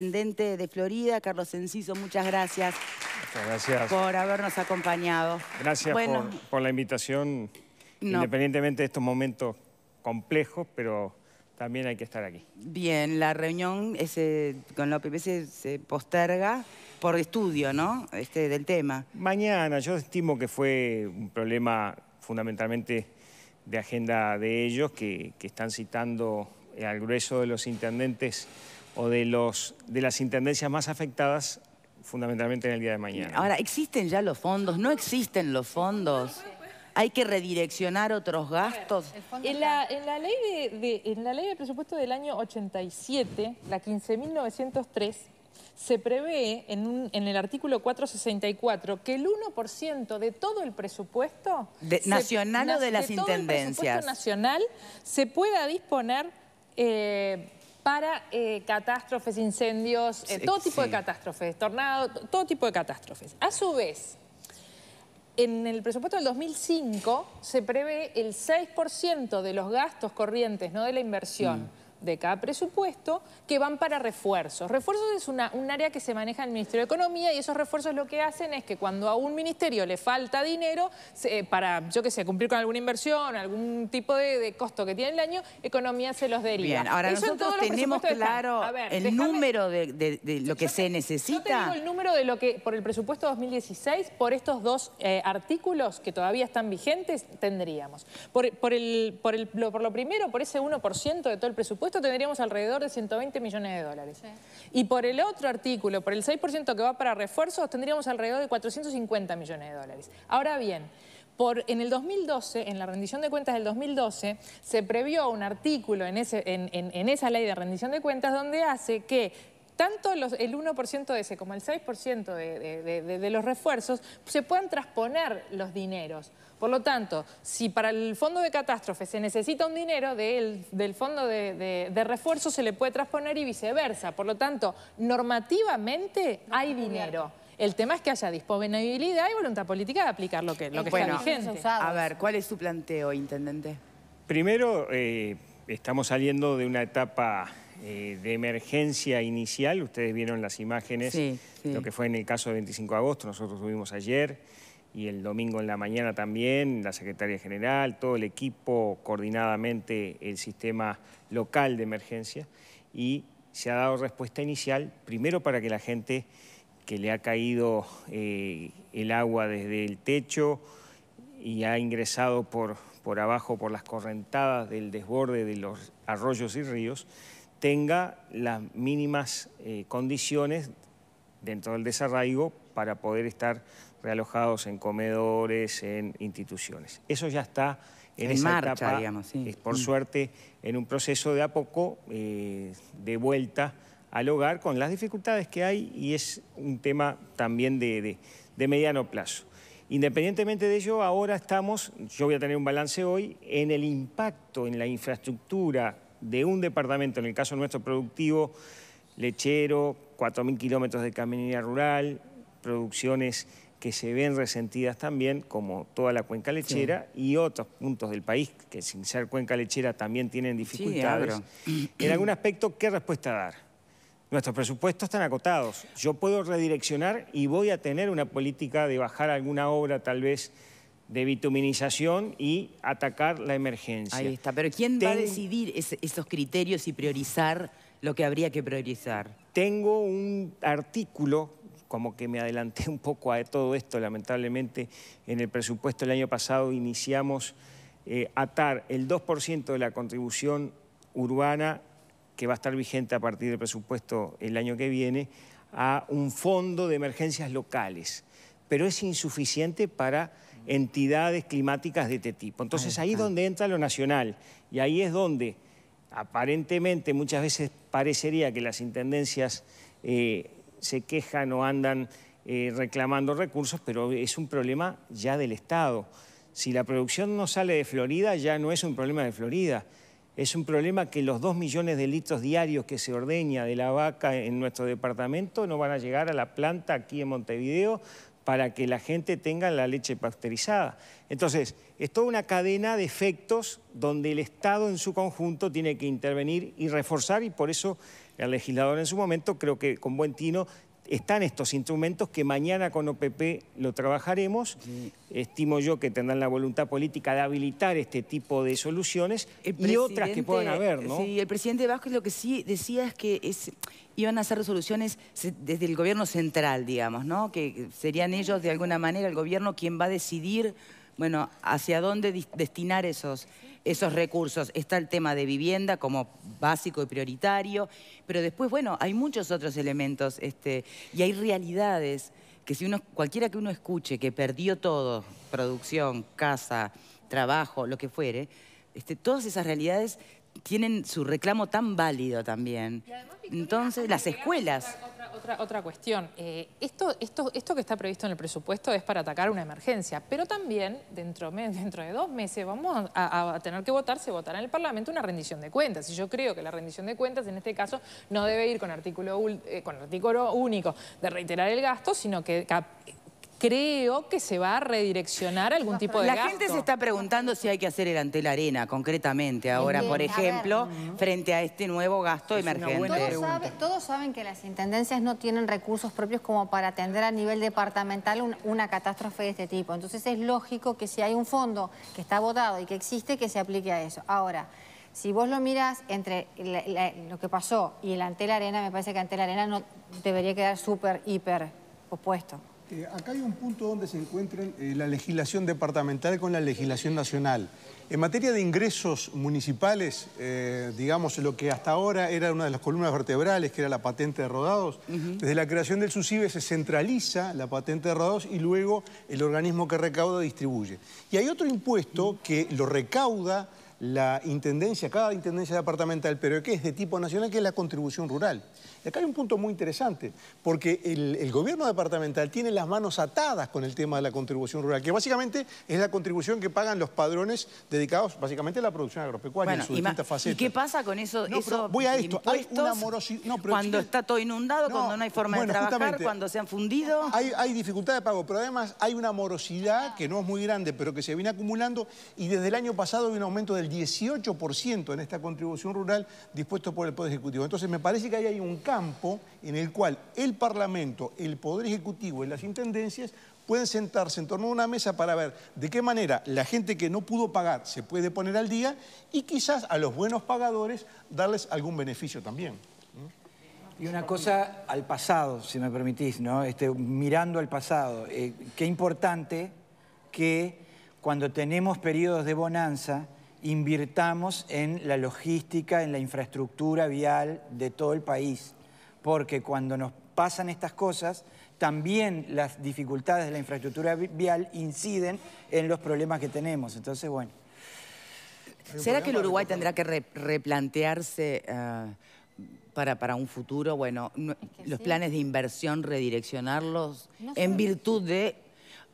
intendente de Florida, Carlos Enciso, muchas gracias. Por habernos acompañado. Gracias por, la invitación, independientemente de estos momentos complejos, pero también hay que estar aquí. Bien, la reunión con la OPP se, posterga por estudio, ¿no? Este, del tema. Mañana, yo estimo que fue un problema fundamentalmente de agenda de ellos, que están citando al grueso de los intendentes o de, los, de las intendencias más afectadas fundamentalmente en el día de mañana. Ahora, ¿existen ya los fondos? ¿No existen los fondos? ¿Hay que redireccionar otros gastos? En la, ley de, en la ley de presupuesto del año 87, la 15.903, se prevé en, el artículo 464 que el 1% de todo el presupuesto... nacional o de las intendencias. nacional se pueda disponer... Eh, para eh, catástrofes, incendios, eh, todo tipo de catástrofes, tornados, todo tipo de catástrofes. A su vez, en el presupuesto del 2005 se prevé el 6% de los gastos corrientes, no de la inversión. Mm de cada presupuesto que van para refuerzos. Refuerzos es un área que se maneja en el Ministerio de Economía y esos refuerzos lo que hacen es que cuando a un ministerio le falta dinero eh, para, yo qué sé, cumplir con alguna inversión, algún tipo de, costo que tiene el año, Economía se los deriva. ahora nosotros tenemos claro el número de, lo que se necesita. Yo tengo el número de lo que por el presupuesto 2016, por estos dos eh, artículos que todavía están vigentes, tendríamos. Por, el, por lo primero, por ese 1% de todo el presupuesto, esto tendríamos alrededor de 120 millones de dólares. Y por el otro artículo, por el 6% que va para refuerzos, tendríamos alrededor de 450 millones de dólares. Ahora bien, por, en el 2012, en la rendición de cuentas del 2012, se previó un artículo en, ese, en esa ley de rendición de cuentas donde hace que tanto el 1% de ese como el 6% de, los refuerzos se puedan transponer los dineros. Por lo tanto, si para el fondo de catástrofe se necesita un dinero del, fondo de, refuerzo se le puede transponer y viceversa. Por lo tanto, normativamente hay dinero. El tema es que haya disponibilidad y voluntad política de aplicar lo que, lo está vigente. A ver, ¿cuál es su planteo, Intendente? Primero, eh, estamos saliendo de una etapa eh, de emergencia inicial. Ustedes vieron las imágenes, lo que fue en el caso del 25 de agosto, nosotros tuvimos ayer y el domingo en la mañana también, la secretaria general, todo el equipo, coordinadamente el sistema local de emergencia. Y se ha dado respuesta inicial, primero para que la gente que le ha caído eh, el agua desde el techo y ha ingresado por, por abajo por las correntadas del desborde de los arroyos y ríos, tenga las mínimas eh, condiciones dentro del desarraigo para poder estar realojados en comedores, en instituciones. Eso ya está en, esa etapa, por mm. suerte, en un proceso de a poco eh, de vuelta al hogar con las dificultades que hay y es un tema también de, de mediano plazo. Independientemente de ello, ahora estamos, yo voy a tener un balance hoy, en el impacto en la infraestructura de un departamento, en el caso nuestro productivo, lechero, 4.000 kilómetros de caminera rural, producciones que se ven resentidas también, como toda la cuenca lechera y otros puntos del país que sin ser cuenca lechera también tienen dificultades. en algún aspecto, ¿qué respuesta dar? Nuestros presupuestos están acotados. Yo puedo redireccionar y voy a tener una política de bajar alguna obra tal vez de bituminización y atacar la emergencia. Ahí está, pero ¿quién va a decidir esos criterios y priorizar lo que habría que priorizar? Tengo un artículo, como que me adelanté un poco a todo esto, lamentablemente, en el presupuesto del año pasado iniciamos eh, atar el 2% de la contribución urbana que va a estar vigente a partir del presupuesto el año que viene, a un fondo de emergencias locales. Pero es insuficiente para entidades climáticas de este tipo. Entonces ahí es donde entra lo nacional y ahí es donde aparentemente muchas veces parecería que las intendencias eh, se quejan o andan eh, reclamando recursos, pero es un problema ya del Estado. Si la producción no sale de Florida, ya no es un problema de Florida. Es un problema que los dos millones de litros diarios que se ordeña de la vaca en nuestro departamento no van a llegar a la planta aquí en Montevideo, para que la gente tenga la leche pasteurizada. Entonces, es toda una cadena de efectos donde el Estado en su conjunto tiene que intervenir y reforzar y por eso el legislador en su momento creo que con buen tino están estos instrumentos que mañana con OPP lo trabajaremos. Estimo yo que tendrán la voluntad política de habilitar este tipo de soluciones y otras que puedan haber, ¿no? Sí, el presidente Vázquez lo que sí decía es que iban a hacer resoluciones desde el gobierno central, digamos, ¿no? Que serían ellos de alguna manera, el gobierno, quien va a decidir bueno, hacia dónde destinar esos, esos recursos. Está el tema de vivienda como básico y prioritario, pero después, bueno, hay muchos otros elementos este, y hay realidades que si uno, cualquiera que uno escuche que perdió todo, producción, casa, trabajo, lo que fuere, este, todas esas realidades tienen su reclamo tan válido también. Entonces, las escuelas otra, otra cuestión. Eh, esto, esto, esto que está previsto en el presupuesto es para atacar una emergencia, pero también dentro, dentro de dos meses vamos a, tener que votar, se votará en el Parlamento una rendición de cuentas. Y yo creo que la rendición de cuentas en este caso no debe ir con artículo, eh, con artículo único de reiterar el gasto, sino que creo que se va a redireccionar algún tipo de La gente se está preguntando si hay que hacer el ante arena, concretamente ahora, por ejemplo, frente a este nuevo gasto es emergente. Todos, sabe, todos, saben que las intendencias no tienen recursos propios como para atender a nivel departamental una catástrofe de este tipo. Entonces es lógico que si hay un fondo que está votado y que existe, que se aplique a eso. Ahora... Si vos lo mirás entre lo que pasó y el Antel Arena, me parece que Antel Arena no debería quedar súper, hiper opuesto. Eh, acá hay un punto donde se encuentran eh, la legislación departamental con la legislación nacional. En materia de ingresos municipales, eh, digamos, lo que hasta ahora era una de las columnas vertebrales, que era la patente de rodados, desde la creación del SUSIBE se centraliza la patente de rodados y luego el organismo que recauda distribuye. Y hay otro impuesto que lo recauda la intendencia, cada intendencia departamental, pero que es de tipo nacional, que es la contribución rural. Y acá hay un punto muy interesante, porque el, gobierno departamental tiene las manos atadas con el tema de la contribución rural, que básicamente es la contribución que pagan los padrones dedicados básicamente a la producción agropecuaria bueno, en distintas facetas. ¿Y qué pasa con eso, voy a esto, hay una morosidad, cuando está todo inundado, cuando no hay forma de trabajar, cuando se han fundido? Hay, hay dificultad de pago, pero además hay una morosidad que no es muy grande, pero que se viene acumulando y desde el año pasado hay un aumento del 18% en esta contribución rural dispuesto por el Poder Ejecutivo. Entonces me parece que ahí hay un campo en el cual el Parlamento, el Poder Ejecutivo y las intendencias pueden sentarse en torno a una mesa para ver de qué manera la gente que no pudo pagar se puede poner al día y quizás a los buenos pagadores darles algún beneficio también. Y una cosa al pasado, si me permitís, ¿no? Este, mirando al pasado, eh, qué importante que cuando tenemos periodos de bonanza invirtamos en la logística, en la infraestructura vial de todo el país, porque cuando nos pasan estas cosas, también las dificultades de la infraestructura vial inciden en los problemas que tenemos. Entonces, bueno. ¿Será que el Uruguay tendrá que replantearse ah, para, un futuro, bueno, los planes de inversión, redireccionarlos en virtud de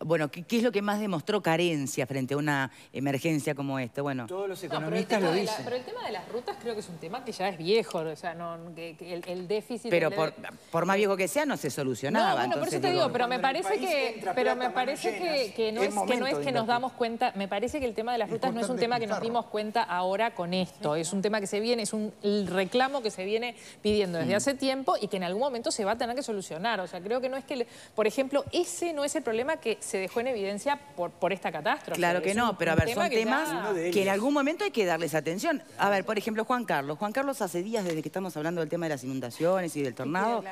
bueno, ¿qué, es lo que más demostró carencia frente a una emergencia como esta? Bueno, Todos los economistas lo dicen. pero el tema de las rutas creo que es un tema que ya es viejo, o sea, el, déficit... Pero por, más viejo que sea, no se solucionaba. No, bueno, por eso te digo, pero me parece que, pero me parece es, que no es que nos damos cuenta, me parece que el tema de las rutas no es un tema que nos dimos cuenta ahora con esto, es un tema que se viene, es un reclamo que se viene pidiendo desde mm. hace tiempo y que en algún momento se va a tener que solucionar, o sea, creo que no es que, por ejemplo, ese no es el problema que se dejó en evidencia por, por esta catástrofe. Claro que no, pero a ver, son temas que en algún momento hay que darles atención. A ver, por ejemplo, Juan Carlos. Juan Carlos hace días, desde que estamos hablando del tema de las inundaciones y del tornado,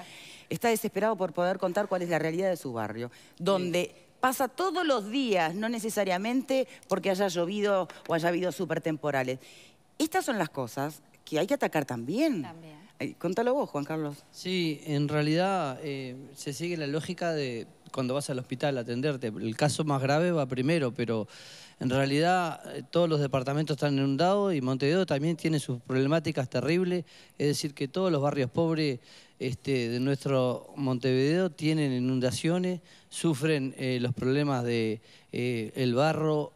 está desesperado por poder contar cuál es la realidad de su barrio, donde... pasa todos los días, no necesariamente porque haya llovido o haya habido temporales. Estas son las cosas que hay que atacar también. También. Contalo vos, Juan Carlos. Sí, en realidad eh, se sigue la lógica de cuando vas al hospital a atenderte. El caso más grave va primero, pero en realidad eh, todos los departamentos están inundados y Montevideo también tiene sus problemáticas terribles. Es decir, que todos los barrios pobres este, de nuestro Montevideo tienen inundaciones, sufren eh, los problemas de el barro,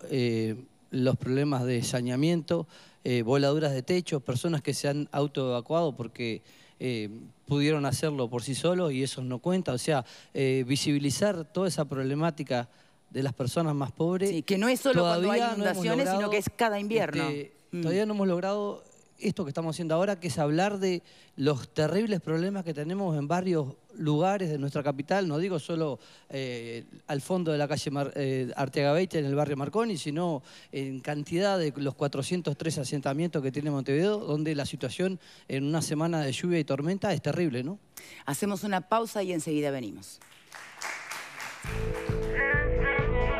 los problemas de saneamiento. Eh, voladuras de techo, personas que se han autoevacuado porque eh, pudieron hacerlo por sí solos y eso no cuenta. O sea, eh, visibilizar toda esa problemática de las personas más pobres. Sí, que no es solo cuando hay inundaciones, sino que es cada invierno. Este, mm. Todavía no hemos logrado esto que estamos haciendo ahora, que es hablar de los terribles problemas que tenemos en varios lugares de nuestra capital, no digo solo eh, al fondo de la calle eh, Arteaga Beite, en el barrio Marconi, sino en cantidad de los 403 asentamientos que tiene Montevideo, donde la situación en una semana de lluvia y tormenta es terrible, ¿no? Hacemos una pausa y enseguida venimos.